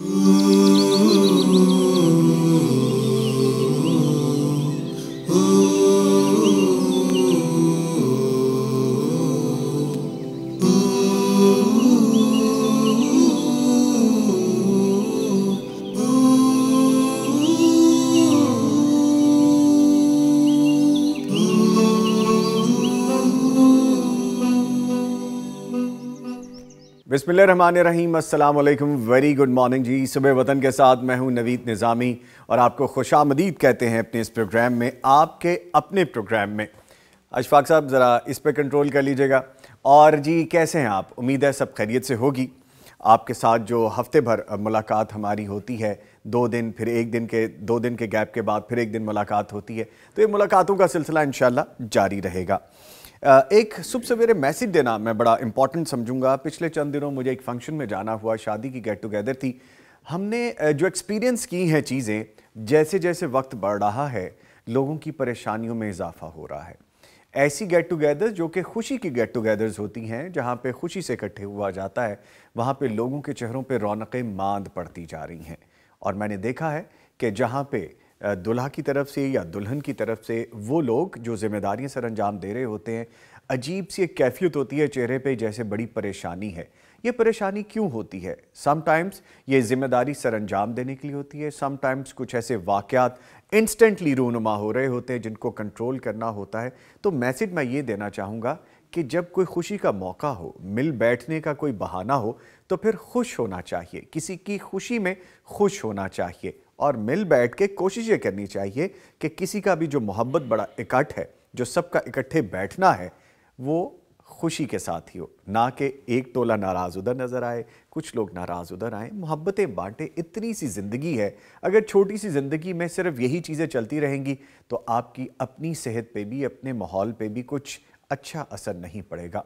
Ooh. बसमिलकुम very good morning जी सुबह वतन के साथ मैं हूं नवीद निज़ामी और आपको खुश आमदीद कहते हैं अपने इस प्रोग्राम में आपके अपने प्रोग्राम में अशफाक साहब ज़रा इस पर कंट्रोल कर लीजिएगा और जी कैसे हैं आप उम्मीद है सब खैरियत से होगी आपके साथ जो हफ्ते भर मुलाकात हमारी होती है दो दिन फिर एक दिन के दो दिन के गैप के बाद फिर एक दिन मुलाकात होती है तो ये मुलाकातों का सिलसिला इन जारी रहेगा एक सुबह सवेरे मैसेज देना मैं बड़ा इंपॉर्टेंट समझूंगा पिछले चंद दिनों मुझे एक फंक्शन में जाना हुआ शादी की गेट टुगेदर थी हमने जो एक्सपीरियंस की हैं चीज़ें जैसे जैसे वक्त बढ़ रहा है लोगों की परेशानियों में इजाफा हो रहा है ऐसी गेट टुगेदर जो कि खुशी की गेट टुगेदर्स होती हैं जहाँ पे खुशी से इकट्ठे हुआ जाता है वहाँ पे लोगों के चेहरों पे रौनकें मांद पड़ती जा रही हैं और मैंने देखा है कि जहाँ पे दुल्हा की तरफ से या दुल्हन की तरफ से वो लोग जो जिम्मेदारियां सर अंजाम दे रहे होते हैं अजीब सी एक कैफियत होती है चेहरे पे जैसे बड़ी परेशानी है ये परेशानी क्यों होती है समटाइम्स ये जिम्मेदारी सर अंजाम देने के लिए होती है समटाइम्स कुछ ऐसे वाक़ात इंस्टेंटली रूनुमा हो रहे होते हैं जिनको कंट्रोल करना होता है तो मैसेज मैं ये देना चाहूँगा कि जब कोई खुशी का मौका हो मिल बैठने का कोई बहाना हो तो फिर खुश होना चाहिए किसी की खुशी में खुश होना चाहिए और मिल बैठ के कोशिश ये करनी चाहिए कि किसी का भी जो मोहब्बत बड़ा इकट्ठ है जो सबका इकट्ठे बैठना है वो खुशी के साथ ही हो ना कि एक टोला नाराज़ उधर नज़र आए कुछ लोग नाराज़ उधर आए मोहब्बतें बांटें इतनी सी ज़िंदगी है अगर छोटी सी ज़िंदगी में सिर्फ यही चीज़ें चलती रहेंगी तो आपकी अपनी सेहत पे भी अपने माहौल पे भी कुछ अच्छा असर नहीं पड़ेगा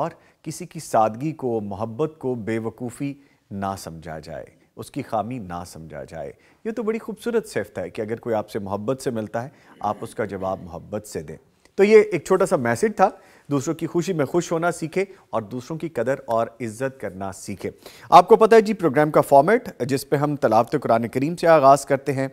और किसी की सादगी को मोहब्बत को बेवकूफ़ी ना समझा जाए उसकी खामी ना समझा जाए ये तो बड़ी खूबसूरत सिफ्त है कि अगर कोई आपसे मोहब्बत से मिलता है आप उसका जवाब मोहब्बत से दें तो ये एक छोटा सा मैसेज था दूसरों की खुशी में खुश होना सीखे और दूसरों की कदर और इज्जत करना सीखे आपको पता है जी प्रोग्राम का फॉर्मेट जिस पे हम तलावत कुरान करीम से आगाज़ करते हैं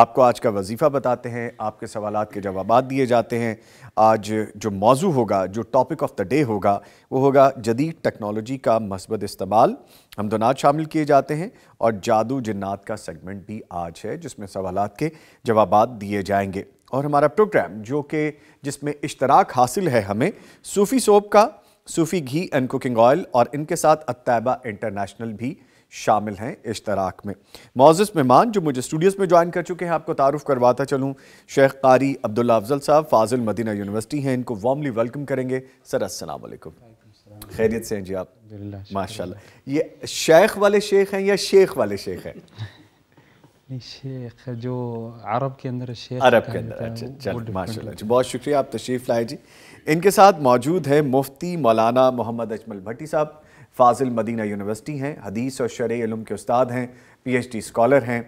आपको आज का वजीफ़ा बताते हैं आपके सवाल के जवाब दिए जाते हैं आज जो मौजू होगा जो टॉपिक ऑफ द डे होगा वो होगा जदीद टेक्नोलॉजी का मस्बत इस्तेमाल हम दोनात शामिल किए जाते हैं और जादू जन्नात का सेगमेंट भी आज है जिसमें सवाल के जवाब दिए जाएंगे और हमारा प्रोग्राम जो कि जिसमें इश्तराक हासिल है हमें सूफ़ी सोप का सूफ़ी घी एंड कुकिंग ऑयल और इनके साथ अतैबा इंटरनेशनल भी शामिल हैं इश्तराक में मोजस मेहमान जो मुझे स्टूडियोज़ में ज्वाइन कर चुके हैं आपको तारुफ़ करवाता चलूँ शेख कारी अब्दुल्ला अफजल साहब फाजिल मदीना यूनिवर्सिटी हैं इनको वार्मली वेलकम करेंगे सर असलम खैरियत से हैं जी आप माशा ये शेख वाले शेख हैं या शेख वाले शेख हैं शेख जो अरब के अंदर शेख अरब के अंदर अच्छा माशाल्लाह जी बहुत शुक्रिया आप तशरीफ़ लाए जी इनके साथ मौजूद है मुफ्ती मौलाना मोहम्मद अजमल भट्टी साहब फाजिल मदीना यूनिवर्सिटी हैं हदीस और शरम के उस्ताद हैं पीएचडी स्कॉलर हैं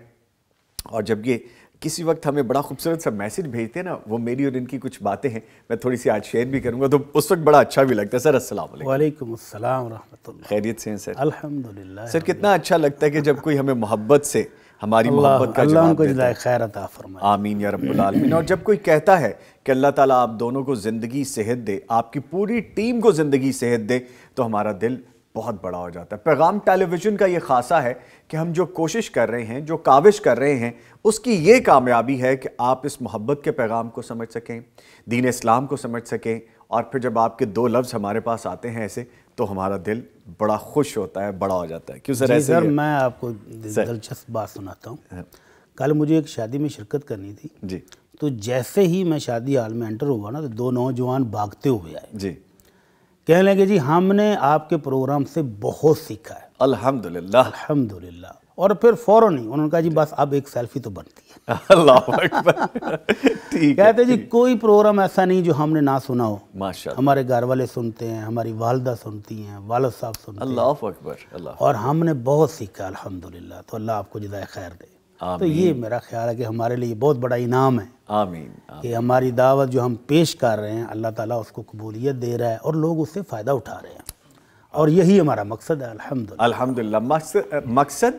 और जब ये किसी वक्त हमें बड़ा खूबसूरत सा मैसेज भेजते हैं ना वो मेरी और इनकी कुछ बातें हैं मैं थोड़ी सी आज शेयर भी करूँगा तो उस वक्त बड़ा अच्छा भी लगता है सर अस्सलाम वालेकुम खैरियत से हैं सर अलहमदिल्ला सर कितना अच्छा लगता है कि जब कोई हमें मोहब्बत से हमारी मोहब्बत का अल्लाह उनको खैर आमीन या रब्बुल आलमीन और जब कोई कहता है कि अल्लाह ताला आप दोनों को ज़िंदगी सेहत दे आपकी पूरी टीम को ज़िंदगी सेहत दे तो हमारा दिल बहुत बड़ा हो जाता है पैगाम टेलीविज़न का ये खासा है कि हम जो कोशिश कर रहे हैं जो काविश कर रहे हैं उसकी ये कामयाबी है कि आप इस मोहब्बत के पैगाम को समझ सकें दीन इस्लाम को समझ सकें और फिर जब आपके दो लफ्ज़ हमारे पास आते हैं ऐसे तो हमारा दिल बड़ा खुश होता है बड़ा हो जाता है क्यों सर ऐसे सर मैं आपको दिलचस्प बात सुनाता हूँ हाँ। कल मुझे एक शादी में शिरकत करनी थी जी तो जैसे ही मैं शादी हाल में एंटर हुआ ना तो दो नौजवान भागते हुए आए जी कह लेंगे जी हमने आपके प्रोग्राम से बहुत सीखा है अल्हम्दुलिल्लाह अल्हम्दुलिल्लाह और फिर फौरन ही उन्होंने कहा जी बस अब एक सेल्फी तो बनती ठीक कहते जी कोई प्रोग्राम ऐसा नहीं जो हमने ना सुना हो माशा हमारे घर वाले सुनते हैं हमारी वालदा सुनती हैं वालद साहब सुनते अल्लाह अकबर अल्लाह और हमने बहुत सीखा अल्हम्दुलिल्लाह तो अल्लाह आपको जदाय खैर दे तो ये मेरा ख्याल है कि हमारे लिए बहुत बड़ा इनाम है आमीन, आमीन। कि हमारी दावत जो हम पेश कर रहे हैं अल्लाह ताला उसको कबूलियत दे रहा है और लोग उससे फ़ायदा उठा रहे हैं और यही हमारा मकसद है अल्हम्दुलिल्लाह अल्हम्दुलिल्लाह मकसद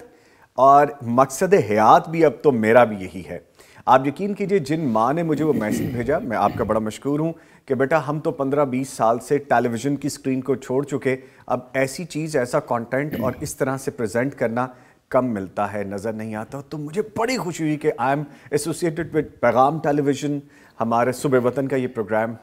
और मकसद हयात भी अब तो मेरा भी यही है आप यकीन कीजिए जिन माँ ने मुझे वो मैसेज भेजा मैं आपका बड़ा मशहूर हूँ कि बेटा हम तो 15-20 साल से टेलीविज़न की स्क्रीन को छोड़ चुके अब ऐसी चीज़ ऐसा कंटेंट और इस तरह से प्रेजेंट करना कम मिलता है नज़र नहीं आता तो मुझे बड़ी खुशी हुई कि I am associated with Paigam television हमारे सुबह वतन का ये प्रोग्राम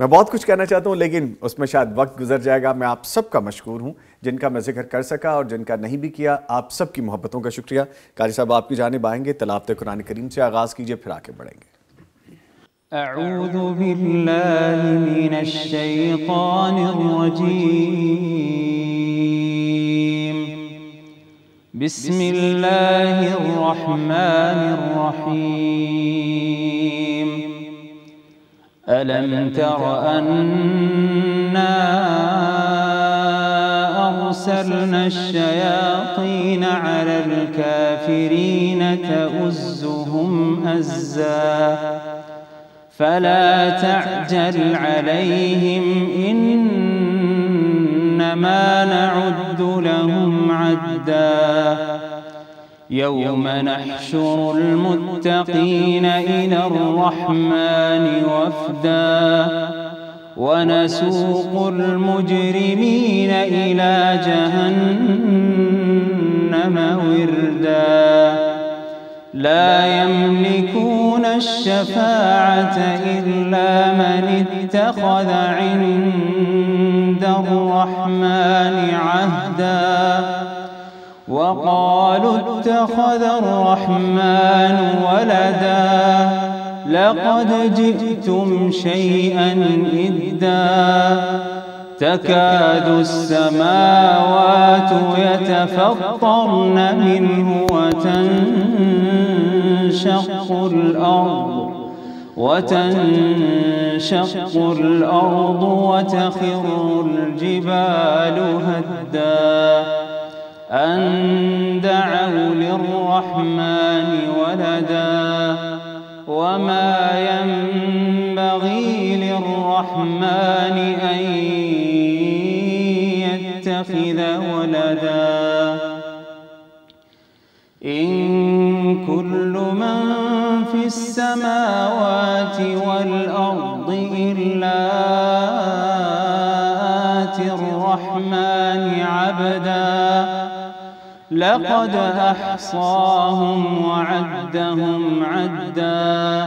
मैं बहुत कुछ कहना चाहता हूँ लेकिन उसमें शायद वक्त गुजर जाएगा मैं आप सबका मशहूर हूँ जिनका मैं जिक्र कर सका और जिनका नहीं भी किया आप सबकी मोहब्बतों का शुक्रिया कारी साहब आपकी जानब आएंगे तलावत कुरान करीम से आगाज़ कीजिए फिर आगे बढ़ेंगे أعوذ بالله من الشيطان الرجيم بسم الله الرحمن الرحيم ألم تر أنا أرسلنا الشياطين على الكافرين تؤزهم أزا فلا تعجل عليهم إنما نعد لهم عدا يوم نحشر المتقين إلى الرحمن وفداً ونسوق المجرمين إلى جهنم وردا لا يملكون الشفاعة إلا من اتخذ عند الرحمن عهدا وقالوا اتخذ الرحمن ولداً لقد جئتم شيئا إدا تكاد السماوات يتفطرن منه وتنشق الأرض وتنشق الأرض وتخر الجبال هدا أن دعوا للرحمن ولداً وما ينبغي للرحمن أن يتخذ ولدا إن كل من في السماوات والأرض إلا آتي الرحمن عبداً لقد أحصاهم وعدهم عدا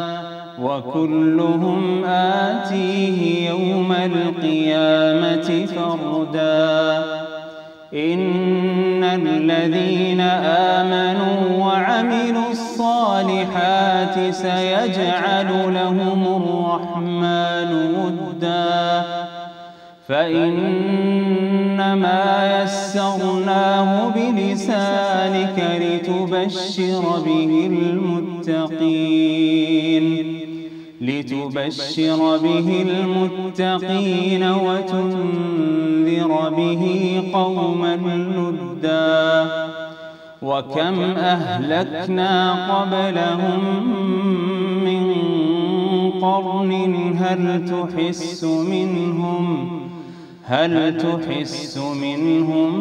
وكلهم آتيه يوم القيامة فردا إن الذين آمنوا وعملوا الصالحات سيجعل لهم الرحمن ودا فإن إنما يسرناه بلسانك لتبشر به المتقين لتبشر به المتقين وتنذر به قوما لدا وكم أهلكنا قبلهم من قرن هل تحس منهم ؟ هل تحس منهم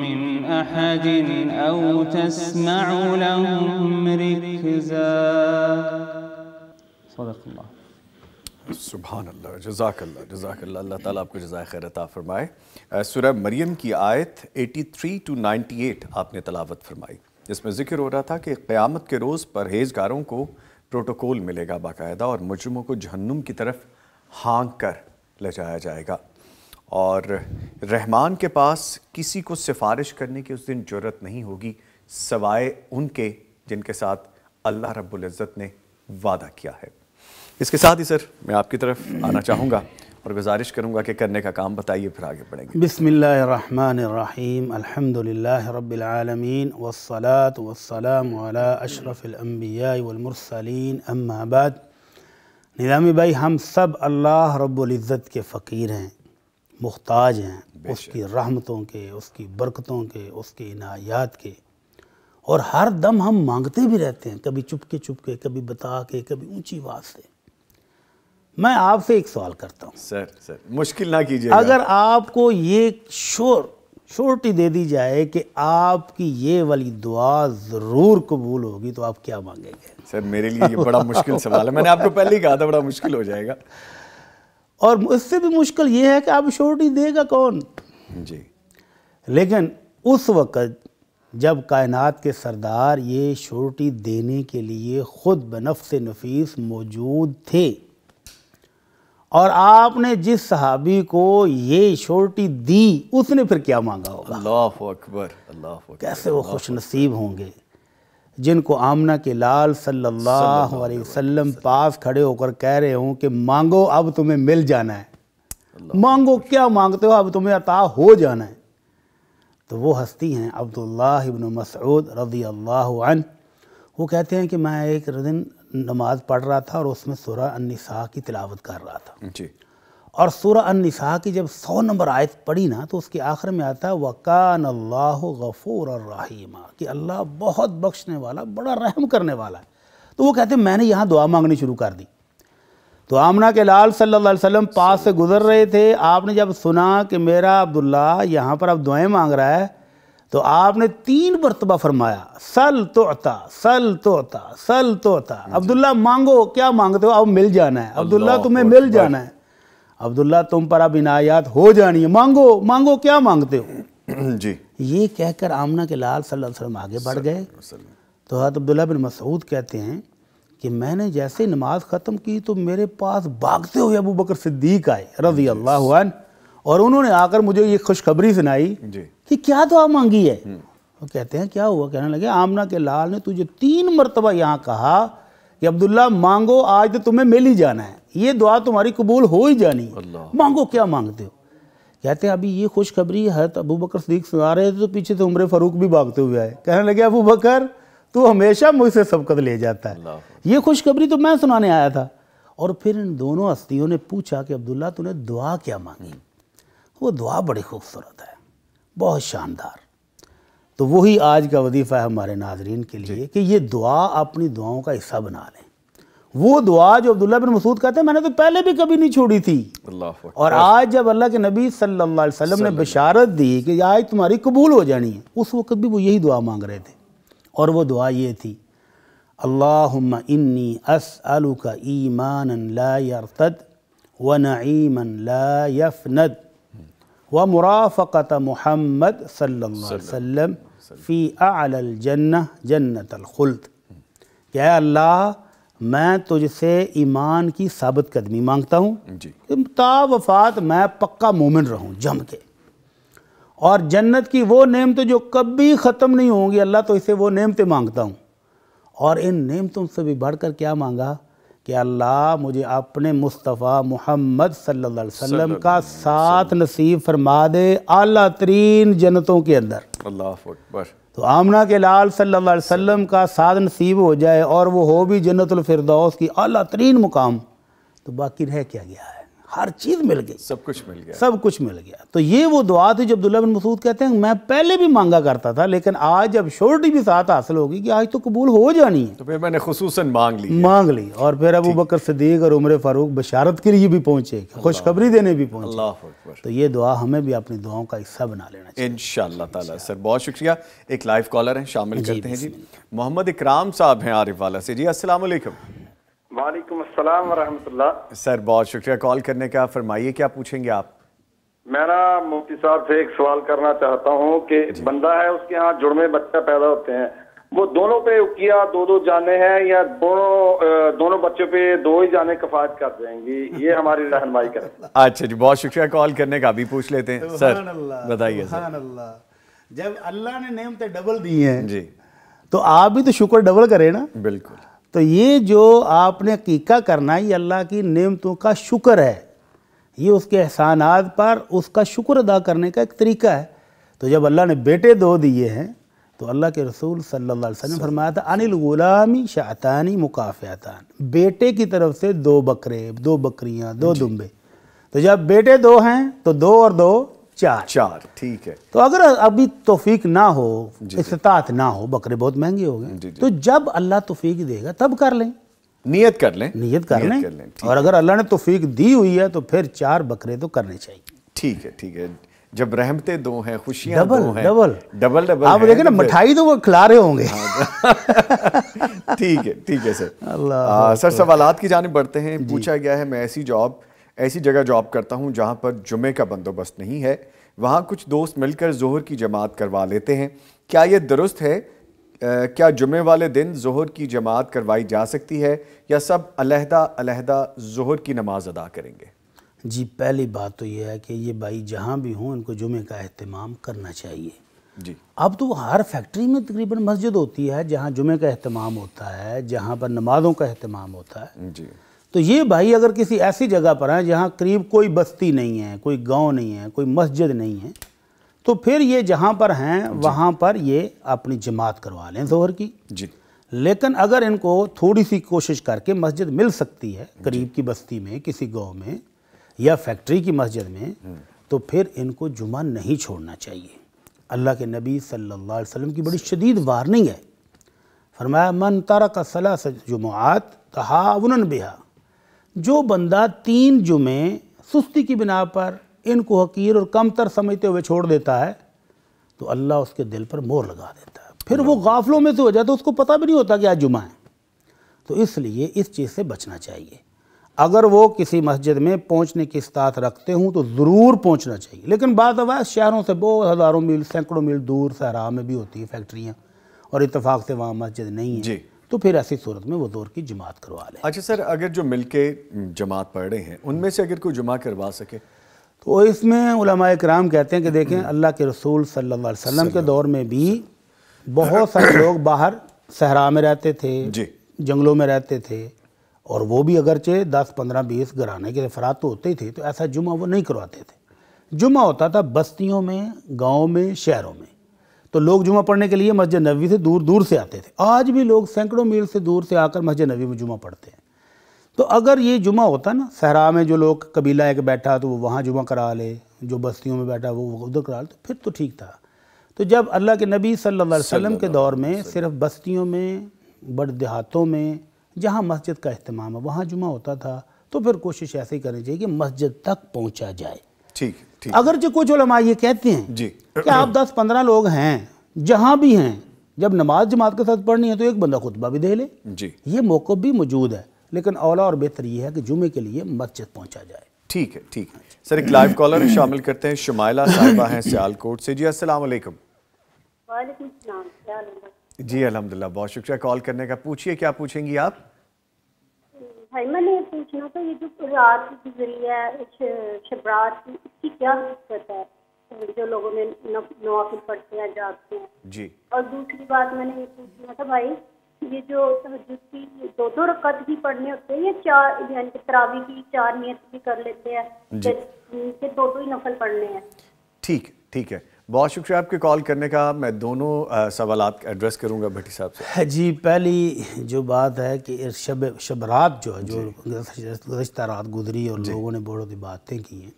من أحد أو تسمع لهم ركزا صدق الله सुबहान अल्लाह जजाक अल्लाह जजाक अल्लाह अल्लाह ताला आपको जजाय खैर अता फरमाए सुरह मरियम की आयत 83 टू 98 आपने तलावत फरमाई जिसमें जिक्र हो रहा था कि क़्यामत के रोज़ परहेजगारों को प्रोटोकॉल मिलेगा बाकायदा और मुजरमों को जहन्नुम की तरफ हाँक कर ले जाया जाएगा और रहमान के पास किसी को सिफारिश करने की उस दिन जरूरत नहीं होगी सवाए उनके जिनके साथ अल्लाह रब्ज़त ने वादा किया है इसके साथ ही सर मैं आपकी तरफ आना चाहूँगा और गुजारिश करूँगा कि करने का काम बताइए फिर आगे बढ़ेंगे बसमीम अलहमदिल्ला रबालमीन वसलात वसलाम अशरफ़िलम्बिया वलमरसलिन अम्माबाद निज़ामी भाई हम सब अल्लाह इज़्ज़त के फ़कीर हैं मुख्ताज हैं उसकी रहमतों के उसकी बरकतों के उसके इनायात के और हर दम हम मांगते भी रहते हैं कभी चुपके चुपके कभी बता के कभी ऊंची आवाज से मैं आपसे एक सवाल करता हूँ सर सर मुश्किल ना कीजिए अगर आपको ये शोर श्योरिटी दे दी जाए कि आपकी ये वाली दुआ ज़रूर कबूल होगी तो आप क्या मांगेंगे सर मेरे लिए ये बड़ा मुश्किल सवाल है मैंने आपको पहले ही कहा था बड़ा मुश्किल हो जाएगा और इससे भी मुश्किल ये है कि आप श्योरिटी देगा कौन जी लेकिन उस वक़्त जब कायनात के सरदार ये श्योरिटी देने के लिए ख़ुद बनफ से नफीस मौजूद थे और आपने जिस सहाबी को ये छोटी दी उसने फिर क्या मांगा होगा अल्लाह अकबर अल्लाह कैसे वो खुश नसीब होंगे जिनको आमना के लाल सल्लल्लाहु अलैहि वसल्लम पास खड़े होकर कह रहे हों कि मांगो अब तुम्हें मिल जाना है मांगो क्या मांगते हो अब तुम्हें अता हो जाना है तो वो हस्ती हैं अब्दुल्लाह इबन मसूद रज़ी अल्लाह वो कहते हैं कि मैं एक दिन नमाज पढ़ रहा था और उसमें सूर्य अनसाह की तिलावत कर रहा था जी और सूर्य अनसा की जब सौ नंबर आयत पढ़ी ना तो उसके आखिर में आता वकान अल्लाह गफूर रहीमा कि अल्लाह बहुत बख्शने वाला बड़ा रहम करने वाला है तो वो कहते मैंने यहाँ दुआ मांगनी शुरू कर दी तो आमना के लाल सल्लल्लाहु अलैहि वसल्लम पास से गुजर रहे थे आपने जब सुना कि मेरा अब्दुल्ला यहाँ पर अब दुआएं मांग रहा है तो आपने तीन मरतबा फरमाया सल तोता सल तोता सल तोता अब्दुल्ला मांगो क्या मांगते हो अब मिल जाना है अब्दुल्ला तुम्हें मिल जाना है अब्दुल्ला तुम पर अब इनायात हो जानी है मांगो मांगो क्या मांगते हो जी ये कहकर आमना के लाल सल्लम आगे बढ़ गए तो हजरत अब्दुल्ला बिन मसूद कहते हैं कि मैंने जैसे नमाज ख़त्म की तो मेरे पास भागते हुए अबू बकर सिद्दीक आए रजी अल्लाह और उन्होंने आकर मुझे ये खुशखबरी सुनाई कि क्या दुआ मांगी है हम्म। वो कहते हैं क्या हुआ कहने लगे आमना के लाल ने तुझे तीन मरतबा यहाँ कहा कि अब्दुल्ला मांगो आज तो तुम्हें मिल ही जाना है ये दुआ तुम्हारी कबूल हो ही जानी है मांगो क्या मांगते हो कहते हैं अभी ये खुशखबरी तो अबू बकर सदीक सुना रहे थे तो पीछे से उम्र फ़ारूक भी भागते हुए आए कहने लगे अबू बकर तू हमेशा मुझसे सबकत ले जाता है ये खुशखबरी तो मैं सुनाने आया था और फिर इन दोनों हस्तियों ने पूछा कि अब्दुल्ला तूने दुआ क्या मांगी हम्म। वो दुआ बड़ी खूबसूरत है बहुत शानदार तो वही आज का वजीफ़ा है हमारे नाजरीन के लिए कि ये दुआ अपनी दुआओं का हिस्सा बना लें वो दुआ जो अब्दुल्ला बिन मसूद कहते हैं मैंने तो पहले भी कभी नहीं छोड़ी थी और आज जब अल्लाह के नबी सल्लल्लाहु अलैहि वसल्लम ने बशारत दी कि आज तुम्हारी कबूल हो जानी है उस वक्त भी वो यही दुआ मांग रहे थे और वो दुआ ये थी अल्लाह इन्नी अस का ईमान ला यरतद व नईमन ला यफनद व मुराफ़त महमद सल्लम फ़ी आलजन्ना जन्नतलखुल्द क्या अल्लाह मैं तुझसे ईमान की साबित कदमी मांगता हूँ ता वफात मैं पक्का मोमिन रहूँ जम के और जन्नत की वो नेमतें जो कभी ख़त्म नहीं होंगी अल्लाह तो इसे वो नेमतें मांगता हूँ और इन नेमतों से भी बढ़कर क्या मांगा कि अल्लाह मुझे अपने मुस्तफ़ा मोहम्मद सल्लल्लाहु अलैहि वसल्लम का साथ नसीब फरमा दे अला तरीन जन्नतों के अंदर अल्लाह तो आमना के लाल सल्लल्लाहु अलैहि वसल्लम का साथ नसीब हो जाए और वो हो भी जन्नतफरदौस की अला तरीन मुकाम तो बाकी रह क्या गया है हर चीज़ मिल गई सब कुछ मिल गया सब कुछ मिल गया तो ये वो दुआ थी जो अब्दुल्ला बिन मसूद कहते हैं मैं पहले भी मांगा करता था लेकिन आज अब श्योरिटी भी साथ हासिल होगी कि आज तो कबूल हो जानी है तो फिर मैंने खसूस मांग ली मांग ली और फिर अबू बकर सदीक और उम्र फारूक बशारत के लिए भी पहुंचे खुशखबरी देने भी पहुंचे तो ये दुआ हमें भी अपनी दुआओं का हिस्सा बना लेना इन शाह सर बहुत शुक्रिया एक लाइव कॉलर हैं शामिल करते हैं जी मोहम्मद इकराम साहब हैं आरिफ वाला से जी असलम वालेकुम सर बहुत शुक्रिया कॉल करने का फरमाइए क्या पूछेंगे आप मेरा मुफ्ती साहब से एक सवाल करना चाहता हूँ कि बंदा है उसके यहाँ जुड़मे बच्चा पैदा होते हैं वो दोनों पे किया दो दो जाने हैं या दोनों दोनों बच्चों पे दो ही जाने कफायत कर देंगी ये हमारी रहनमाई कर अच्छा जी बहुत शुक्रिया कॉल करने का भी पूछ लेते हैं सर बताइए जब अल्लाह ने नेमतें डबल दिए हैं जी तो आप भी तो शुक्र डबल करें ना बिल्कुल तो ये जो आपने कीका करना ये अल्लाह की नेमतों का शुक्र है ये उसके एहसानात पर उसका शुक्र अदा करने का एक तरीका है तो जब अल्लाह ने बेटे दो दिए हैं तो अल्लाह के रसूल सल्लल्लाहु अलैहि वसल्लम फरमाया था अनिल गुलामी शातानी मुकाफियातान बेटे की तरफ से दो बकरे दो बकरियाँ दो दुम्बे तो जब बेटे दो हैं तो दो और दो चार चार ठीक है तो अगर अभी तोफीक ना हो इस्तात ना हो बकरे बहुत महंगे हो गए तो जब अल्लाह तोफीक देगा तब कर लें नियत कर लें नियत कर लें, और अगर अल्लाह ने तोफीक दी हुई है तो फिर चार बकरे तो करने चाहिए ठीक है ठीक है जब रहमतें दो हैं खुशियां डबल दो हैं डबल डबल डबल आप देखें ना मिठाई तो वो खिला रहे होंगे हाँ, तो ठीक है ठीक है सर अल्लाह सर सवालात की जानब बढ़ते हैं पूछा गया है मैं ऐसी जॉब ऐसी जगह जॉब करता हूँ जहाँ पर जुमे का बंदोबस्त नहीं है वहाँ कुछ दोस्त मिलकर जहर की जमात करवा लेते हैं क्या ये दुरुस्त है आ, क्या जुमे वाले दिन जोहर की जमात करवाई जा सकती है या सब अलहदा अलहदा जोहर की नमाज अदा करेंगे जी पहली बात तो यह है कि ये भाई जहाँ भी हों इनको जुमे का अहतमाम करना चाहिए जी अब तो हर फैक्ट्री में तकरीबन मस्जिद होती है जहाँ जुमे का अहतमाम होता है जहाँ पर नमाज़ों का अहतमाम होता है जी तो ये भाई अगर किसी ऐसी जगह पर हैं जहाँ करीब कोई बस्ती नहीं है कोई गांव नहीं है कोई मस्जिद नहीं है तो फिर ये जहाँ पर हैं वहाँ पर ये अपनी जमात करवा लें जोहर की जी लेकिन अगर इनको थोड़ी सी कोशिश करके मस्जिद मिल सकती है करीब की बस्ती में किसी गांव में या फैक्ट्री की मस्जिद में हम्म। तो फिर इनको जुमा नहीं छोड़ना चाहिए अल्लाह के नबी सल्ला वसम की बड़ी शदीद वार्निंग है फरमाया मन का सलाह जुमात तहावन बेहा जो बंदा तीन जुमे सुस्ती की बिना पर इनको हकीर और कमतर समझते हुए छोड़ देता है तो अल्लाह उसके दिल पर मोर लगा देता है फिर वो गाफलों में से हो जाता है उसको पता भी नहीं होता कि आज जुमा है तो इसलिए इस चीज़ से बचना चाहिए अगर वो किसी मस्जिद में पहुंचने की इस्तात रखते हूँ तो ज़रूर पहुंचना चाहिए लेकिन बात आवाज़ शहरों से बहुत हज़ारों मील सैकड़ों मील दूर सहरा में भी होती है फैक्ट्रियाँ और इतफाक़ से वहाँ मस्जिद नहीं है जी तो फिर ऐसी सूरत में वो दौर की जमात करवा लें अच्छा सर अगर जो मिल के जमात पढ़ रहे हैं उनमें से अगर कोई जुमा करवा सके तो इसमें उलमा कराम कहते हैं कि देखें हम्म। अल्लाह के रसूल सल्लल्लाहु अलैहि वसल्लम के दौर में भी बहुत सारे लोग बाहर सहरा में रहते थे जंगलों में रहते थे और वो भी अगरचे दस पंद्रह बीस घराने के अफराद तो होते ही थे तो ऐसा जुमा वो नहीं करवाते थे जुमा होता था बस्तियों में गाँव में शहरों में तो लोग जुमा पढ़ने के लिए मस्जिद नबी से दूर दूर से आते थे आज भी लोग सैकड़ों मील से दूर से आकर मस्जिद नबी में जुमा पढ़ते हैं तो अगर ये जुमा होता ना सहरा में जो लोग कबीला एक बैठा तो वो वहाँ जुमा करा ले जो बस्तियों में बैठा वो उधर करा ले तो फिर तो ठीक था तो जब अल्लाह के नबी सल्लल्लाहु अलैहि वसल्लम के दौर में सिर्फ बस्तियों में बड़ देहातों में जहाँ मस्जिद का अहतमाम है वहाँ जुमा होता था तो फिर कोशिश ऐसे ही करनी चाहिए कि मस्जिद तक पहुँचा जाए ठीक है अगर जो कुछ उलमा ये कहते हैं जी कि आप दस पंद्रह लोग हैं जहां भी हैं जब नमाज जमात के साथ पढ़नी है तो एक बंदा खुतबा भी दे ले जी ये मौका भी मौजूद है लेकिन औला और बेहतर ये है कि जुमे के लिए मस्जिद पहुंचा जाए ठीक है ठीक है सर एक लाइव कॉलर शामिल करते हैं शुमाला साहिबा हैं सियालकोट से जी अस्सलाम जी अलहमदिल्ला बहुत शुक्रिया कॉल करने का पूछिए क्या पूछेंगी आप भाई मैंने पूछना था ये जो रात गुजरी है शबरात की इसकी क्या दिक्कत है जो लोगों में नौकरी पढ़ते हैं जागते हैं जी और दूसरी बात मैंने ये पूछना था भाई ये जो तहजद की दो दो रकत ही पढ़ने होते हैं या चार यानी कि तरावी की चार नियत भी कर लेते हैं दो दो ही नफल पढ़ने हैं ठीक ठीक है बहुत शुक्रिया आपके कॉल करने का मैं दोनों सवाल एड्रेस करूंगा भट्टी साहब से जी पहली जो बात है कि शब शब रात जो है जो गुजशत रात गुजरी और लोगों ने बहुत बातें की हैं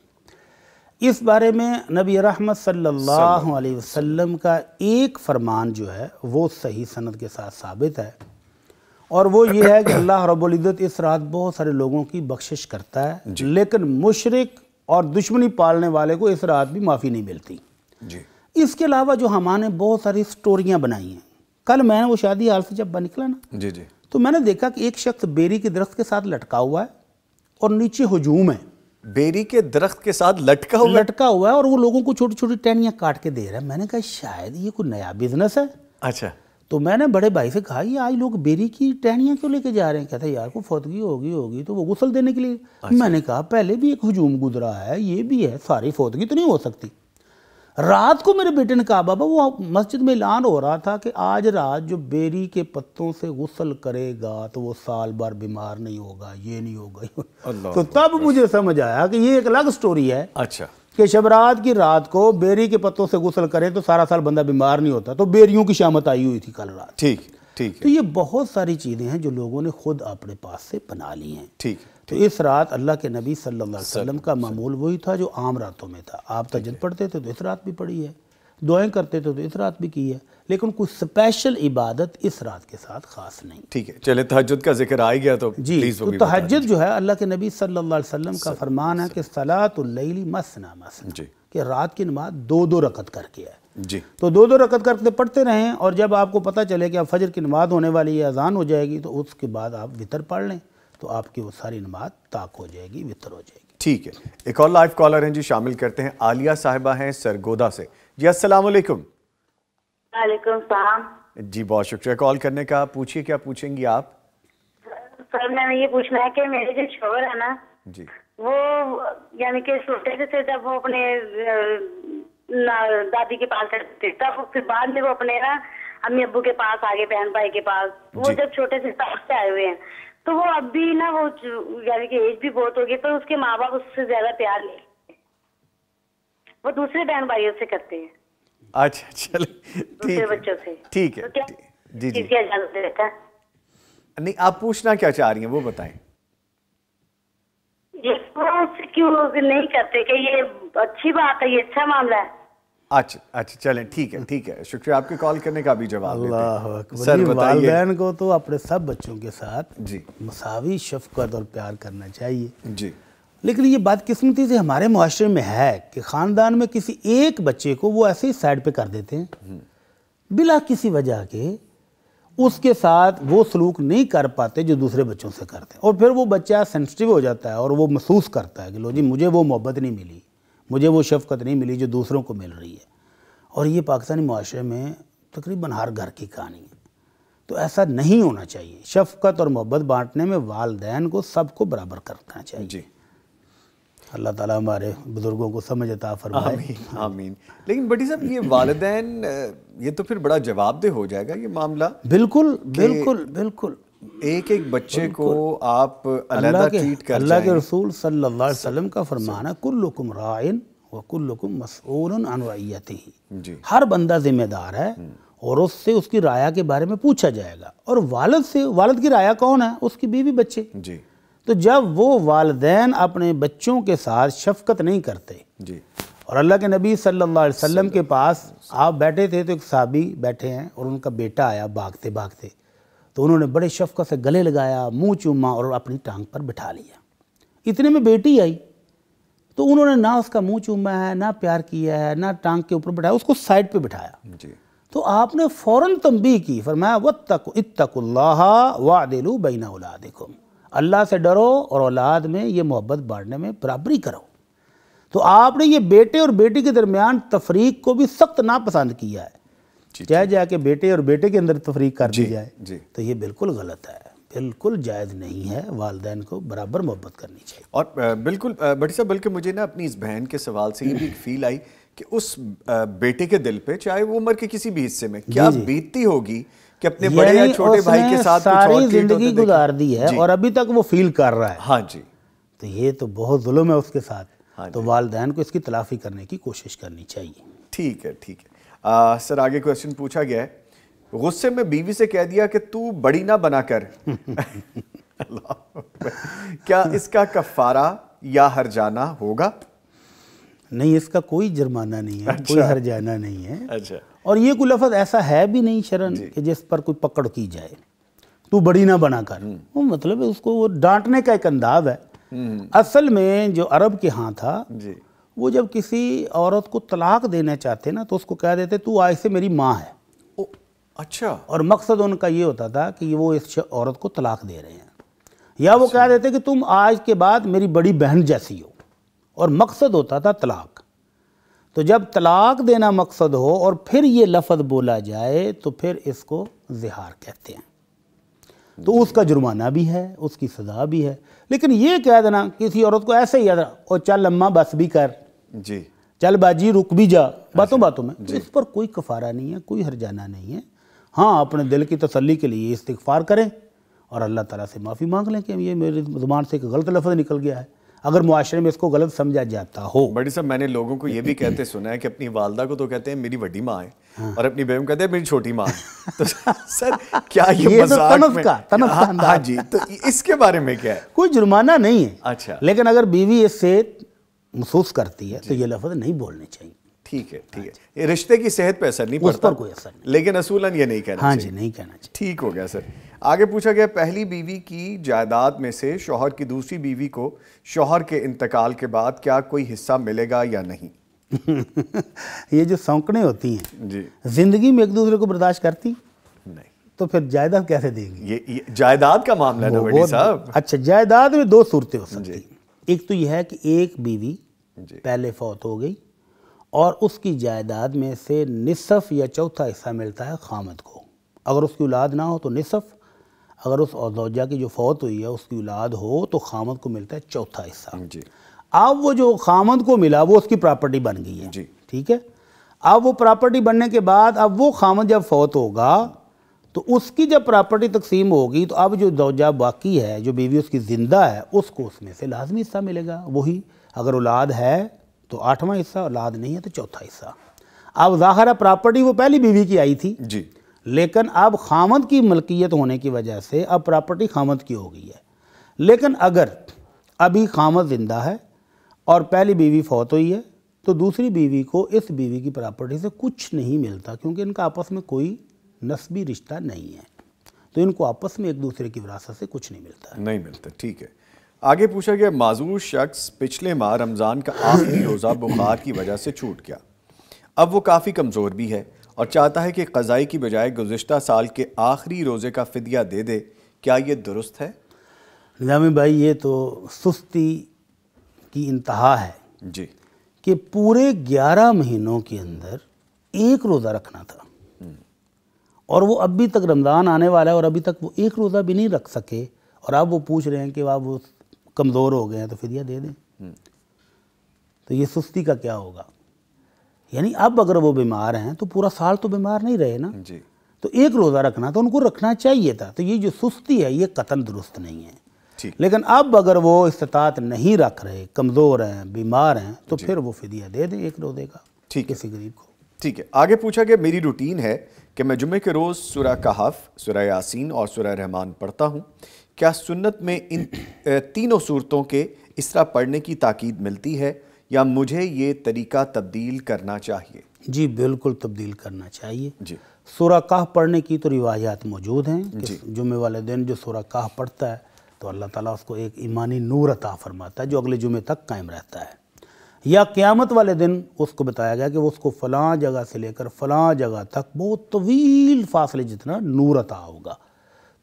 इस बारे में नबी रहमत सल्लल्लाहु अलैहि वसल्लम का एक फरमान जो है वो सही सनद के साथ साबित है और वो ये है कि अल्लाह रबुल्ज़त इस रात बहुत सारे लोगों की बख्शिश करता है लेकिन मुशरक और दुश्मनी पालने वाले को इस रात भी माफ़ी नहीं मिलती जी इसके अलावा जो हमारे बहुत सारी स्टोरियाँ बनाई हैं कल मैंने वो शादी हाल से जब निकला ना जी जी तो मैंने देखा कि एक शख्स बेरी के दरख्त के साथ लटका हुआ है और नीचे हजूम है बेरी के दरख्त के साथ लटका हुआ लटका हुआ है और वो लोगों को छोटी छोटी टहनियाँ काट के दे रहा है मैंने कहा शायद ये कोई नया बिजनेस है अच्छा तो मैंने बड़े भाई से कहा ये आज लोग बेरी की टहनियाँ क्यों लेके जा रहे हैं कहते यार को फौतगी होगी होगी तो वो गुसल देने के लिए अच्छा। मैंने कहा पहले भी एक हजूम गुजरा है ये भी है सारी फौतगी तो नहीं हो सकती रात को मेरे बेटे ने कहा बाबा वो मस्जिद में ऐलान हो रहा था कि आज रात जो बेरी के पत्तों से गुसल करेगा तो वो साल भर बीमार नहीं होगा ये नहीं होगा तो तब मुझे समझ आया कि ये एक अलग स्टोरी है अच्छा कि शबरात की रात को बेरी के पत्तों से गुसल करे तो सारा साल बंदा बीमार नहीं होता तो बेरियों की शामत आई हुई थी कल रात ठीक ठीक तो ये बहुत सारी चीज़ें हैं जो लोगों ने खुद अपने पास से बना ली हैं ठीक तो इस रात अल्लाह के नबी सल्लल्लाहु अलैहि वसल्लम का मामूल वही था जो आम रातों में था आप तजद पढ़ते थे तो इस रात भी पढ़ी है दुआएं करते थे तो इस रात भी की है लेकिन कुछ स्पेशल इबादत इस रात के साथ खास नहीं ठीक है चले तहजद का जिक्र आ गया तो जी तो तहजद जो है अल्लाह के नबी सल्लल्लाहु अलैहि वसल्लम का फरमान है कि सलातुल्लैली मसना मसना कि रात की नमाज दो दो रकत करके है जी तो दो दो रकत करते पढ़ते रहें और जब आपको पता चले कि आप फजर की नमाज होने वाली है अजान हो जाएगी तो उसके बाद आप वितर पढ़ लें तो आपकी वो सारी नमाज ताक हो जाएगी वितर हो जाएगी ठीक है एक और लाइव कॉलर हैं जी शामिल करते हैं आलिया साहिबा हैं सरगोदा से जी अस्सलाम वालेकुम जी बहुत शुक्रिया कॉल करने का पूछिए क्या पूछेंगी आप सर मैंने ये पूछना है कि मेरे जो शोर है ना जी वो यानी कि छोटे से जब वो अपने दादी के पास रहते तब फिर बाद में वो अपने ना अम्मी अबू के पास आ गए बहन भाई के पास वो जब छोटे से तब से आए हुए हैं तो वो अब भी ना वो यानी कि एज भी बहुत होगी पर उसके माँ बाप उससे ज्यादा प्यार नहीं वो दूसरे बहन भाइयों से करते हैं अच्छा चले दूसरे बच्चों से ठीक है तो जी जी क्या जानते जी नहीं आप पूछना क्या चाह रही हैं वो बताएं ये तो क्यों नहीं करते कि ये तो अच्छी बात है ये अच्छा मामला है अच्छा अच्छा चले ठीक है ठीक है शुक्रिया आपके कॉल करने का भी जवाब अल्लाह सर वालदेन को तो अपने सब बच्चों के साथ जी मसावी शफकत और प्यार करना चाहिए जी लेकिन ये बात किस्मती से हमारे माशरे में है कि ख़ानदान में किसी एक बच्चे को वो ऐसे ही साइड पे कर देते हैं हम्म। बिला किसी वजह के उसके साथ वो सलूक नहीं कर पाते जो दूसरे बच्चों से करते हैं और फिर वो बच्चा सेंसिटिव हो जाता है और वो महसूस करता है कि लो जी मुझे वो मोहब्बत नहीं मिली मुझे वो शफकत नहीं मिली जो दूसरों को मिल रही है और ये पाकिस्तानी माशरे में तकरीबन हर घर की कहानी है तो ऐसा नहीं होना चाहिए शफकत और मोहब्बत बांटने में वालदेन को सबको बराबर करना चाहिए जी अल्लाह ताला हमारे बुज़ुर्गों को समझ अता फरमाए आमीन आमीन लेकिन बटी साहब ये वालदेन ये तो फिर बड़ा जवाबदेह हो जाएगा ये मामला बिल्कुल बिल्कुल बिल्कुल एक एक बच्चे को आप अल्लाह के अल्लाह के रसूल सल्लल्लाहु अलैहि वसल्लम का कुल कुल्लुकुम रायन व कुल कुल्लुकुम मसऊलन अन रैयतिही हर बंदा जिम्मेदार है हम्म। और उससे उसकी राया के बारे में पूछा जाएगा और वालद से वालद की राया कौन है उसकी बीवी बच्चे जी तो जब वो वालदेन अपने बच्चों के साथ शफकत नहीं करते जी और अल्लाह के नबी सल्लल्लाहु अलैहि वसल्लम के पास आप बैठे थे तो एक साबी बैठे हैं और उनका बेटा आया भागते भागते तो उन्होंने बड़े शफकत से गले लगाया मुंह चूमा और अपनी टांग पर बिठा लिया इतने में बेटी आई तो उन्होंने ना उसका मुंह चूमा है ना प्यार किया है ना टांग के ऊपर बिठाया उसको साइड पे बिठाया जी तो आपने फ़ौरन तंबी की फरमाया व तक इतकुल्लाह वा बीना बैना औलादिकुम अल्लाह से डरो और औलाद में ये मोहब्बत बांटने में बराबरी करो तो आपने ये बेटे और बेटी के दरमियान तफरीक को भी सख्त नापसंद किया है जाए जाके बेटे और बेटे के अंदर तफरीक कर दी जाए तो ये बिल्कुल गलत है बिल्कुल जायज़ नहीं है वालदेन को बराबर मोहब्बत करनी चाहिए और बिल्कुल बड़ी साहब बल्कि मुझे ना अपनी इस बहन के सवाल से ये भी फील आई कि उस बेटे के दिल पे चाहे वो उम्र के किसी भी हिस्से में क्या बीतती होगी कि अपने बड़े या छोटे भाई के साथ सारी तो जिंदगी गुजार दी है और अभी तक वो फील कर रहा है हाँ जी तो ये तो बहुत जुल्म है उसके साथ हाँ तो वालदेन को इसकी तलाफी करने की कोशिश करनी चाहिए ठीक है ठीक है सर आगे क्वेश्चन पूछा गया है गुस्से में बीवी से कह दिया कि तू बड़ी ना बना कर क्या इसका कफारा या हर जाना होगा नहीं इसका कोई जुर्माना नहीं है अच्छा। कोई हर जाना नहीं है अच्छा और ये कोई लफ्ज ऐसा है भी नहीं शरण कि जिस पर कोई पकड़ की जाए तू बड़ी ना बना कर हम्म। वो मतलब उसको वो डांटने का एक अंदाज है हम्म। असल में जो अरब के यहाँ था वो जब किसी औरत को तलाक देना चाहते ना तो उसको कह देते तू आज से मेरी माँ है ओ, अच्छा और मकसद उनका ये होता था कि वो इस औरत को तलाक दे रहे हैं या वो कह अच्छा। देते कि तुम आज के बाद मेरी बड़ी बहन जैसी हो और मकसद होता था तलाक तो जब तलाक देना मकसद हो और फिर ये लफ्ज बोला जाए तो फिर इसको जहार कहते हैं तो उसका जुर्माना भी है उसकी सज़ा भी है लेकिन ये कह देना किसी औरत को ऐसे ही याद और चल लम्मा बस भी कर जी चल बाजी रुक भी जा बातों अच्छा। बातों में इस पर कोई कफारा नहीं है कोई हरजाना नहीं है हाँ अपने दिल की तसली के लिए इस्तफार करें और अल्लाह ताला से माफ़ी मांग लें कि ये मेरे जुबान से एक गलत लफ्ज़ निकल गया है अगर मुआरे में इसको गलत समझा जाता हो बड़ी साहब मैंने लोगों को ये भी कहते सुना है कि अपनी वालदा को तो कहते हैं मेरी बड़ी माँ है हाँ। और अपनी बहन कहते हैं मेरी छोटी माँ है तो सर क्या ये, ये तो मजाक तो तनफ का तनफ का हाँ, हाँ जी तो इसके बारे में क्या है कोई जुर्माना नहीं है अच्छा लेकिन अगर बीवी इससे महसूस करती है तो ये लफ्ज़ नहीं बोलने चाहिए ठीक है ठीक हाँ है ये रिश्ते की सेहत पे असर नहीं पड़ता उस पर कोई असर नहीं लेकिन असूलन ये नहीं कहना हाँ जी नहीं कहना चाहिए ठीक हो गया सर आगे पूछा गया पहली बीवी की जायदाद में से शोहर की दूसरी बीवी को शोहर के इंतकाल के बाद क्या कोई हिस्सा मिलेगा या नहीं ये जो सौकड़े होती हैं जी जिंदगी में एक दूसरे को बर्दाश्त करती नहीं तो फिर जायदाद कैसे देंगी ये, ये जायदाद का मामला है ना साहब अच्छा जायदाद में दो सूरतें हो सकती एक तो यह है कि एक बीवी पहले फौत हो गई और उसकी जायदाद में से निसफ़ या चौथा हिस्सा मिलता है खामद को अगर उसकी औलाद ना हो तो निसफ़ अगर उस औजा की जो फौत हुई है उसकी औलाद हो तो खामद को मिलता है चौथा हिस्सा अब वो जो खामद को मिला वो उसकी प्रॉपर्टी बन गई है ठीक है अब वो प्रॉपर्टी बनने के बाद अब वो खामद जब फौत होगा तो उसकी जब प्रॉपर्टी तकसीम होगी तो अब जो दौजा बाकी है जो बीवी उसकी ज़िंदा है उसको उसमें से लाजमी हिस्सा मिलेगा वही अगर औलाद है तो आठवां हिस्सा औलाद नहीं है तो चौथा हिस्सा अब है प्रॉपर्टी वो पहली बीवी की आई थी जी लेकिन अब खामद की मलकियत होने की वजह से अब प्रॉपर्टी खामद की हो गई है लेकिन अगर अभी खामद ज़िंदा है और पहली बीवी फौत हुई है तो दूसरी बीवी को इस बीवी की प्रॉपर्टी से कुछ नहीं मिलता क्योंकि इनका आपस में कोई नस्बी रिश्ता नहीं है तो इनको आपस में एक दूसरे की विरासत से कुछ नहीं मिलता नहीं मिलता ठीक है आगे पूछा गया माजूर शख्स पिछले माह रमज़ान का आखिरी रोज़ा बुखार की वजह से छूट गया अब वो काफ़ी कमज़ोर भी है और चाहता है कि कज़ाई की बजाय गुज्त साल के आखिरी रोज़े का फ़दिया दे दे क्या ये दुरुस्त है निजामी भाई ये तो सुस्ती की इंतहा है जी कि पूरे ग्यारह महीनों के अंदर एक रोज़ा रखना था और वो अभी तक रमज़ान आने वाला है और अभी तक वो एक रोज़ा भी नहीं रख सके और आप वो पूछ रहे हैं कि आप वो कमज़ोर हो गए हैं तो फिदिया दे दें हम्म। तो ये सुस्ती का क्या होगा यानी अब अगर वो बीमार हैं तो पूरा साल तो बीमार नहीं रहे ना जी तो एक रोज़ा रखना तो उनको रखना चाहिए था तो ये जो सुस्ती है ये कतन दुरुस्त नहीं है लेकिन अब अगर वो इस्तात नहीं रख रहे कमज़ोर हैं बीमार हैं तो फिर वो फिदिया दे दें एक रोज़े का ठीक किसी गरीब को ठीक है आगे पूछा गया मेरी रूटीन है कि मैं जुमे के रोज़ सुरह कहाफ़ सुरह यासीन और सुरह रहमान पढ़ता हूँ क्या सुन्नत में इन तीनों सूरतों के इस तरह पढ़ने की ताकीद मिलती है या मुझे ये तरीका तब्दील करना चाहिए जी बिल्कुल तब्दील करना चाहिए जी सुराकाह पढ़ने की तो रिवायात मौजूद हैं जुमे वाले दिन जो सुराकाह पढ़ता है तो अल्लाह ताला उसको एक ईमानी नूर अता फरमाता है जो अगले जुमे तक कायम रहता है या क़्यामत वाले दिन उसको बताया गया कि वो उसको फ़लाँ जगह से लेकर फ़लाँ जगह तक बहुत तवील फासले जितना नूर अता होगा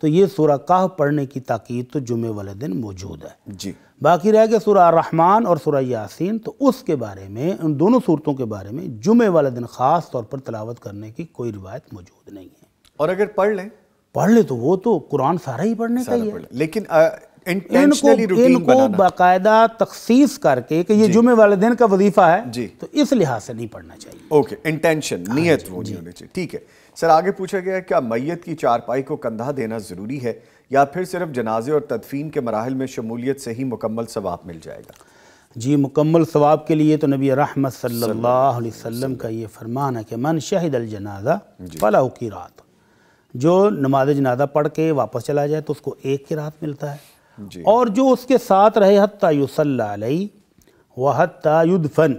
तो ये सूरा काह पढ़ने की ताकीद तो जुमे वाले दिन मौजूद है जी बाकी रह गया सूरा रहमान और सूरा यासीन तो उसके बारे में उन दोनों सूरतों के बारे में जुमे वाले दिन ख़ास तौर पर तलावत करने की कोई रिवायत मौजूद नहीं है और अगर पढ़ लें पढ़ ले तो वो तो कुरान सारा ही पढ़ने सारा का ही है लेकिन आ... इनको इनको बाकायदा तखसीस करके कि ये जुमे वाले दिन का वजीफा है जी तो इस लिहाज से नहीं पढ़ना चाहिए ओके इंटेंशन हाँ नीयत वो नहीं होनी चाहिए ठीक है सर आगे पूछा गया क्या मैयत की चारपाई को कंधा देना ज़रूरी है या फिर सिर्फ जनाजे और तदफीन के मराहल में शमूलियत से ही मुकम्मल सवाब मिल जाएगा जी मुकम्मल सवाब के लिए तो नबी रहमत सल्लल्लाहु अलैहि वसल्लम का ये फरमान है कि मन शहीद अल जनाजा की रात जो नमाज जनाजा पढ़ के वापस चला जाए तो उसको एक की रात मिलता है और जो उसके साथ रहे हती व हत्युद फ़न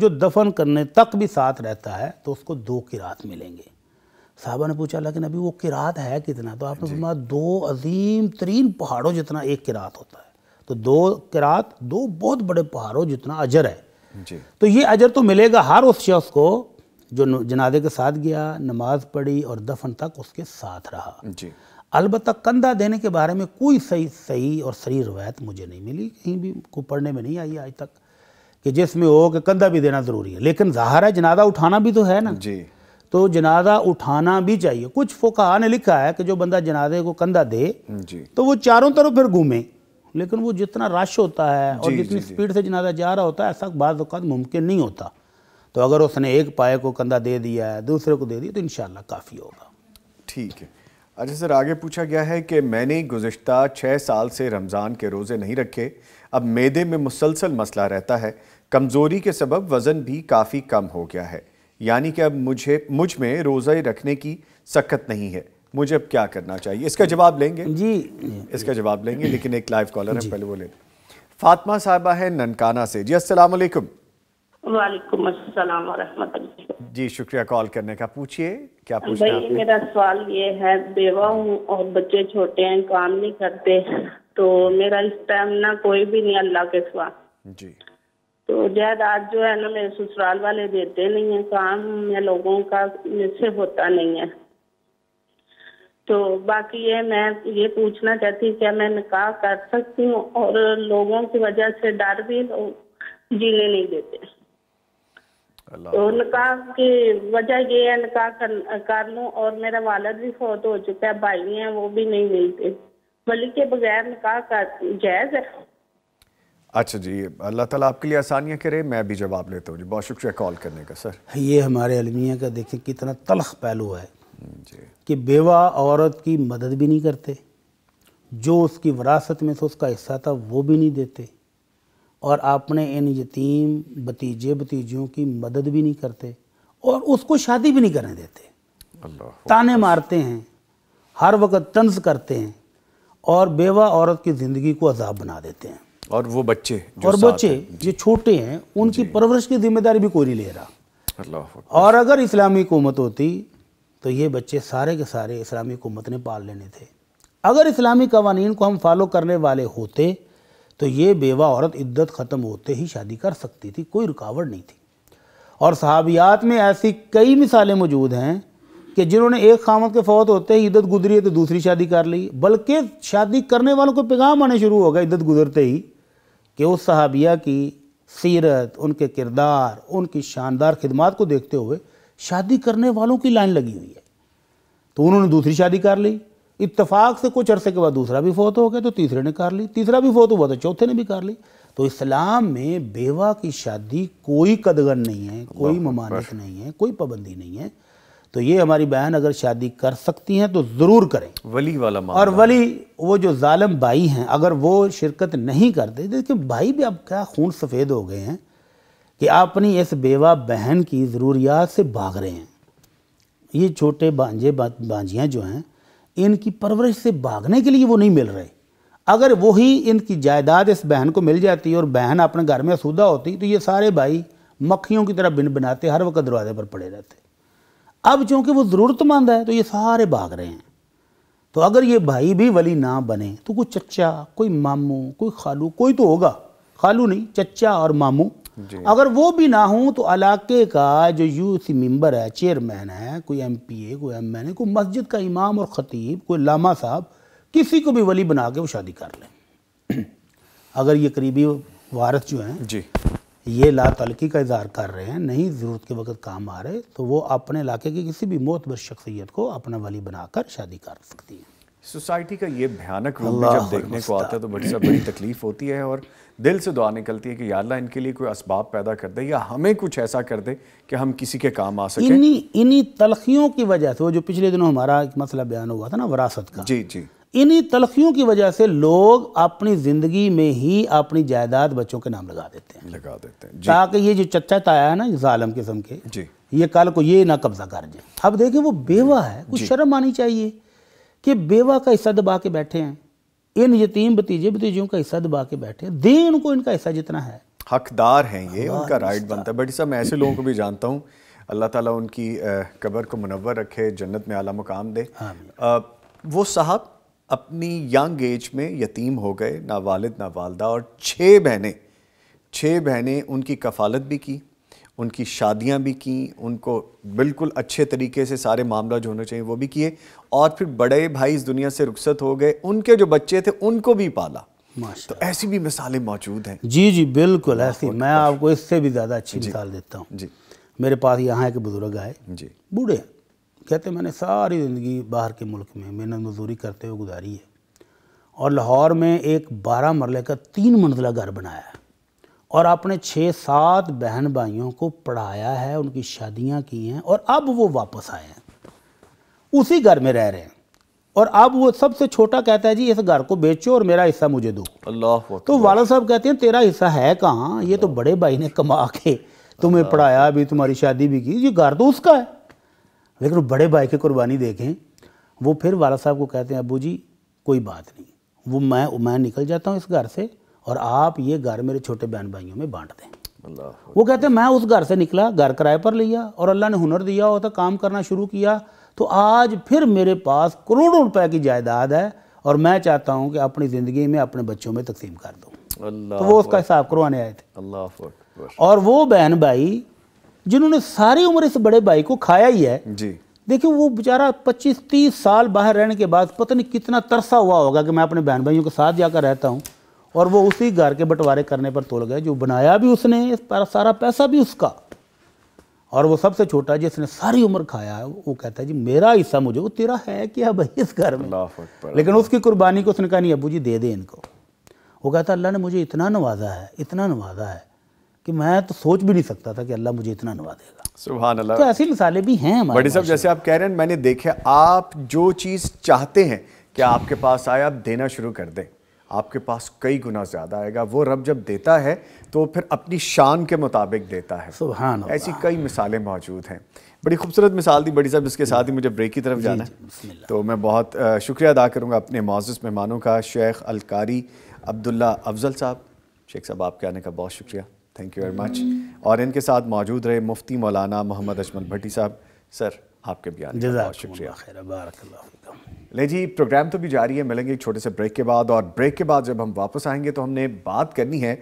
जो दफन करने तक भी साथ रहता है तो उसको दो किरात मिलेंगे साहबा ने पूछा लेकिन अभी वो किरात है कितना तो आपने सुना दो अजीम तरीन पहाड़ों जितना एक किरात होता है तो दो किरात दो बहुत बड़े पहाड़ों जितना अजर है जी। तो ये अजर तो मिलेगा हर उस शख्स को जो जनादे के साथ गया नमाज पढ़ी और दफन तक उसके साथ रहा जी। अलबत् कंधा देने के बारे में कोई सही सही और सही रवायत मुझे नहीं मिली कहीं भी को पढ़ने में नहीं आई आज तक कि जिसमें हो कि कंधा भी देना ज़रूरी है लेकिन ज़ाहर है जनाजा उठाना भी तो है ना जी तो जनाजा उठाना भी चाहिए कुछ फोकहा ने लिखा है कि जो बंदा जनाजे को कंधा दे जी तो वो चारों तरफ फिर घूमे लेकिन वो जितना रश होता है और जितनी स्पीड से जनाजा जा रहा होता है ऐसा बाज़ात तो मुमकिन नहीं होता तो अगर उसने एक पाए को कंधा दे दिया है दूसरे को दे दिया तो इन काफ़ी होगा ठीक है अच्छा सर आगे पूछा गया है कि मैंने गुज्त छः साल से रमज़ान के रोज़े नहीं रखे अब मैदे में मुसलसल मसला रहता है कमज़ोरी के सबब वज़न भी काफ़ी कम हो गया है यानी कि अब मुझे मुझ में रोज़ा रखने की सख्त नहीं है मुझे अब क्या करना चाहिए इसका जवाब लेंगे जी इसका जवाब लेंगे लेकिन एक लाइव कॉलर है पहले वो ले फातमा साहबा है ननकाना से जी असल वालेकुम जी शुक्रिया कॉल करने का पूछिए क्या पूछना भाई मेरा सवाल ये है बेवा हूँ और बच्चे छोटे हैं काम नहीं करते तो मेरा इस टाइम ना कोई भी नहीं अल्लाह के सवाल जी तो जायदाद जो है ना मेरे ससुराल वाले देते नहीं है काम में लोगों का मुझसे होता नहीं है तो बाकी ये मैं ये पूछना चाहती क्या मैं निकाह कर सकती हूँ और लोगों की वजह से डर भी जीने नहीं देते तो निकाह की वजह ये है निकाह कर, कर लू और मेरा वालद भी फौत हो चुका है भाई है वो भी नहीं मिलते वली के बगैर निकाह का जायज़ है अच्छा जी अल्लाह ताला आपके लिए आसानियाँ करे मैं भी जवाब लेता हूँ जी बहुत शुक्रिया कॉल करने का सर ये हमारे अलमिया का देखें कितना तलख पहलू है हम्म, जी कि बेवा औरत की मदद भी नहीं करते जो उसकी विरासत में से उसका हिस्सा था वो भी नहीं देते और आपने इन यतीम भतीजे भतीजियों की मदद भी नहीं करते और उसको शादी भी नहीं करने देते ताने मारते हैं हर वक्त तंज करते हैं और बेवा औरत की ज़िंदगी को अजाब बना देते हैं और वो बच्चे और बच्चे जो छोटे हैं उनकी परवरिश की जिम्मेदारी भी कोई नहीं ले रहा और अगर इस्लामी हुकूमत होती तो ये बच्चे सारे के सारे इस्लामी हुकूमत ने पाल लेने थे अगर इस्लामी कवानीन को हम फॉलो करने वाले होते तो ये बेवा औरत इद्दत ख़त्म होते ही शादी कर सकती थी कोई रुकावट नहीं थी और सहाबियात में ऐसी कई मिसालें मौजूद हैं कि जिन्होंने एक खामत के फौत होते ही इद्दत गुजरी है तो दूसरी शादी कर ली बल्कि शादी करने वालों को पैगाम आने शुरू होगा इद्दत गुजरते ही कि उस सहाबिया की सीरत उनके किरदार उनकी शानदार खिदमत को देखते हुए शादी करने वालों की लाइन लगी हुई है तो उन्होंने दूसरी शादी कर ली इतफ़ाक़ से कुछ अरसे के बाद दूसरा भी फौत हो गया तो तीसरे ने कर ली तीसरा भी फौत हुआ तो चौथे ने भी कर ली तो इस्लाम में बेवा की शादी कोई कदगन नहीं है कोई ममानत नहीं है कोई पाबंदी नहीं है तो ये हमारी बहन अगर शादी कर सकती हैं तो ज़रूर करें वली वाला और वली वो जो ालम भाई हैं अगर वो शिरकत नहीं करते देखिए भाई भी अब क्या खून सफ़ेद हो गए हैं कि आप अपनी इस बेवा बहन की ज़रूरियात से भाग रहे हैं ये छोटे भांजे भांजियाँ जो हैं इनकी परवरिश से भागने के लिए वो नहीं मिल रहे अगर वही इनकी जायदाद इस बहन को मिल जाती और बहन अपने घर में असूदा होती तो ये सारे भाई मक्खियों की तरह बिन बनाते हर वक्त दरवाजे पर पड़े रहते अब चूंकि वो ज़रूरतमंद है तो ये सारे भाग रहे हैं तो अगर ये भाई भी वली ना बने तो कोई चचा कोई मामू कोई खालू कोई तो होगा खालू नहीं चचा और मामू अगर वो भी ना हो तो इलाके का जो यूथ मेंबर है चेयरमैन है कोई एम पी ए कोई एम एन ए कोई मस्जिद का इमाम और ख़तीब कोई लामा साहब किसी को भी वली बना के वो शादी कर लें अगर ये करीबी वारस जो हैं जी ये ला तलकी का इजहार कर रहे हैं नहीं ज़रूरत के वक्त काम आ रहे तो वो अपने इलाके की किसी भी मोतबर शख्सियत को अपना वली बनाकर शादी कर सकती है सोसाइटी का ये भयानक रूप जब देखने को आता है तो बड़ी सब बड़ी तकलीफ होती है और दिल से दुआ निकलती है कि यार इनके लिए कोई इसबाब पैदा कर दे या हमें कुछ ऐसा कर दे कि हम किसी के काम आ सकें इन्हीं इन्हीं तलखियों की वजह से वो जो पिछले दिनों हमारा एक मसला बयान हुआ था ना वरासत का जी जी इन्हीं तलखियों की वजह से लोग अपनी ज़िंदगी में ही अपनी जायदाद बच्चों के नाम लगा देते हैं लगा देते हैं ताकि ये जो चच्चा ताया है ना जालम किस्म के जी ये कल को ये ना कब्जा कर जाए अब देखें वो बेवा है कुछ शर्म आनी चाहिए कि बेवा का हिस्सा दबा के बैठे हैं इन यतीम भतीजे भतीजियों का हिस्सा दबा के बैठे हैं दे इनको इनका हिस्सा जितना है हकदार हैं ये उनका राइट बनता है बट साहब मैं ऐसे लोगों को भी जानता हूँ अल्लाह ताला उनकी कब्र को मुनवर रखे जन्नत में आला मुकाम दे आ, वो साहब अपनी यंग एज में यतीम हो गए ना वालिद ना वालदा और छः बहनें छः बहनें उनकी कफालत भी की उनकी शादियां भी कं उनको बिल्कुल अच्छे तरीके से सारे मामला जो होना चाहिए वो भी किए और फिर बड़े भाई इस दुनिया से रुखसत हो गए उनके जो बच्चे थे उनको भी पाला तो ऐसी भी मिसालें मौजूद हैं जी जी बिल्कुल ऐसी मैं आपको इससे भी ज़्यादा अच्छी मिसाल देता हूँ जी मेरे पास यहाँ एक बुज़ुर्ग आए जी बूढ़े कहते मैंने सारी ज़िंदगी बाहर के मुल्क में मेहनत मजदूरी करते हुए गुजारी है और लाहौर में एक बारह मरले का तीन मंजिला घर बनाया है और आपने छः सात बहन भाइयों को पढ़ाया है उनकी शादियां की हैं और अब वो वापस आए हैं उसी घर में रह रहे हैं और अब वो सबसे छोटा कहता है जी इस घर को बेचो और मेरा हिस्सा मुझे दो अल्लाह तो, तो वाला साहब कहते हैं तेरा हिस्सा है कहाँ ये तो बड़े भाई ने कमा के तुम्हें पढ़ाया अभी तुम्हारी शादी भी की ये घर तो उसका है लेकिन बड़े भाई की कुर्बानी देखें वो फिर वाला साहब को कहते हैं अबू जी कोई बात नहीं वो मैं मैं निकल जाता हूँ इस घर से और आप ये घर मेरे छोटे बहन भाइयों में बांट दें वो कहते मैं उस घर से निकला घर किराए पर लिया और अल्लाह ने हुनर दिया होता तो काम करना शुरू किया तो आज फिर मेरे पास करोड़ों रुपए की जायदाद है और मैं चाहता हूं कि अपनी ज़िंदगी में अपने बच्चों में तकसीम कर दूं तो वो उसका हिसाब करवाने आए थे और वो बहन भाई जिन्होंने सारी उम्र इस बड़े भाई को खाया ही है जी देखिए वो बेचारा 25-30 साल बाहर रहने के बाद पता नहीं कितना तरसा हुआ होगा कि मैं अपने बहन भाइयों के साथ जाकर रहता हूँ और वो उसी घर के बंटवारे करने पर तोड़ गए जो बनाया भी उसने सारा पैसा भी उसका और वो सबसे छोटा जिसने सारी उम्र खाया है वो कहता है जी मेरा हिस्सा मुझे वो तेरा है क्या भाई इस घर में लेकिन उसकी कुर्बानी को उसने कहा नहीं अबू जी दे दे इनको वो कहता अल्लाह ने मुझे इतना नवाजा है इतना नवाजा है कि मैं तो सोच भी नहीं सकता था कि अल्लाह मुझे इतना नवाजेगा सुबह अल्लाह तो ऐसी मिसालें भी हैं बड़ी साहब जैसे आप कह रहे हैं मैंने देखे आप जो चीज़ चाहते हैं कि आपके पास आए आप देना शुरू कर दें आपके पास कई गुना ज़्यादा आएगा वो रब जब देता है तो फिर अपनी शान के मुताबिक देता है सुबहान ऐसी कई मिसालें मौजूद हैं बड़ी खूबसूरत मिसाल दी बड़ी साहब इसके साथ ही मुझे ब्रेक की तरफ जाना है तो मैं बहुत शुक्रिया अदा करूँगा अपने मोज़ मेहमानों का शेख अलकारी अब्दुल्ला अफजल साहब शेख साहब आपके आने का बहुत शुक्रिया थैंक यू वेरी मच और इनके साथ मौजूद रहे मुफ्ती मौलाना मोहम्मद अजमल भट्टी साहब सर आपके बयान बहुत शुक्रिया ले जी प्रोग्राम तो भी जारी है मिलेंगे एक छोटे से ब्रेक के बाद और ब्रेक के बाद जब हम वापस आएंगे तो हमने बात करनी है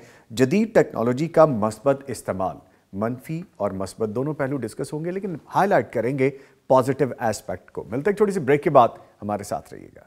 जदीद टेक्नोलॉजी का मस्बत इस्तेमाल मनफी और मस्बत दोनों पहलू डिस्कस होंगे लेकिन हाईलाइट करेंगे पॉजिटिव एस्पेक्ट को मिलते एक छोटी सी ब्रेक के बाद हमारे साथ रहिएगा